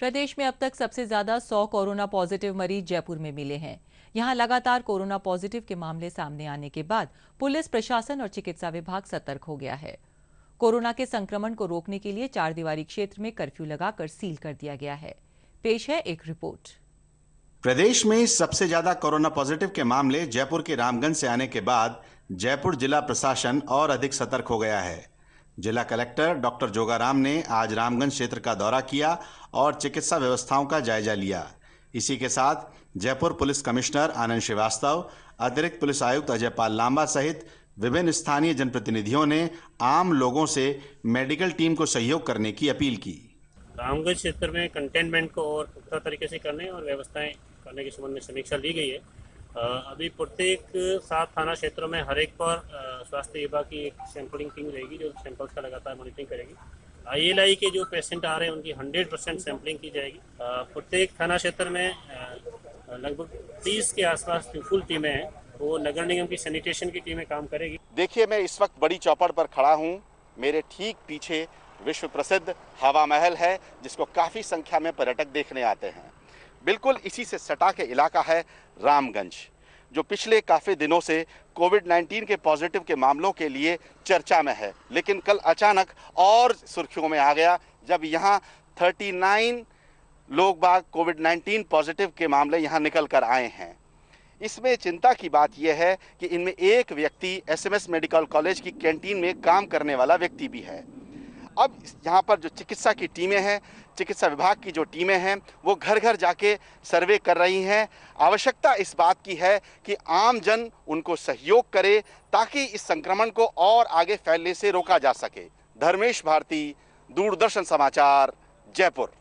प्रदेश में अब तक सबसे ज्यादा सौ कोरोना पॉजिटिव मरीज जयपुर में मिले हैं यहां लगातार कोरोना पॉजिटिव के मामले सामने आने के बाद पुलिस प्रशासन और चिकित्सा विभाग सतर्क हो गया है कोरोना के संक्रमण को रोकने के लिए चार दीवारी क्षेत्र में कर्फ्यू लगाकर सील कर दिया गया है पेश है एक रिपोर्ट प्रदेश में सबसे ज्यादा कोरोना पॉजिटिव के मामले जयपुर के रामगंज से आने के बाद जयपुर जिला प्रशासन और अधिक सतर्क हो गया है जिला कलेक्टर डॉक्टर जोगाराम ने आज रामगंज क्षेत्र का दौरा किया और चिकित्सा व्यवस्थाओं का जायजा लिया इसी के साथ जयपुर पुलिस कमिश्नर आनंद श्रीवास्तव अतिरिक्त पुलिस आयुक्त अजय पाल लांबा सहित विभिन्न स्थानीय जनप्रतिनिधियों ने आम लोगों से मेडिकल टीम को सहयोग करने की अपील की रामगंज क्षेत्र में कंटेनमेंट को और पुख्ता तरीके से करने और व्यवस्थाएं करने के संबंध में समीक्षा ली गई है अभी प्रत्येक सात थाना क्षेत्रों में हर एक पर स्वास्थ्य विभाग की एक सैंपलिंग टीम रहेगी जो सैंपल्स का लगातार मॉनिटरिंग करेगी आईएलआई के जो पेशेंट आ रहे हैं उनकी 100 परसेंट सैंपलिंग की जाएगी प्रत्येक थाना क्षेत्र में लगभग 30 के आसपास जो फुल टीमें हैं वो नगर निगम की सैनिटेशन की टीमें काम करेगी देखिए मैं इस वक्त बड़ी चौपड़ पर खड़ा हूँ मेरे ठीक पीछे विश्व प्रसिद्ध हवा महल है जिसको काफ़ी संख्या में पर्यटक देखने आते हैं बिल्कुल इसी से सटा के इलाका है रामगंज जो पिछले काफ़ी दिनों से कोविड 19 के पॉजिटिव के मामलों के लिए चर्चा में है लेकिन कल अचानक और सुर्खियों में आ गया जब यहाँ 39 लोग बाग कोविड 19 पॉजिटिव के मामले यहाँ निकल कर आए हैं इसमें चिंता की बात यह है कि इनमें एक व्यक्ति एसएमएस मेडिकल कॉलेज की कैंटीन में काम करने वाला व्यक्ति भी है अब यहाँ पर जो चिकित्सा की टीमें हैं चिकित्सा विभाग की जो टीमें हैं वो घर घर जाके सर्वे कर रही हैं आवश्यकता इस बात की है कि आम जन उनको सहयोग करे ताकि इस संक्रमण को और आगे फैलने से रोका जा सके धर्मेश भारती दूरदर्शन समाचार जयपुर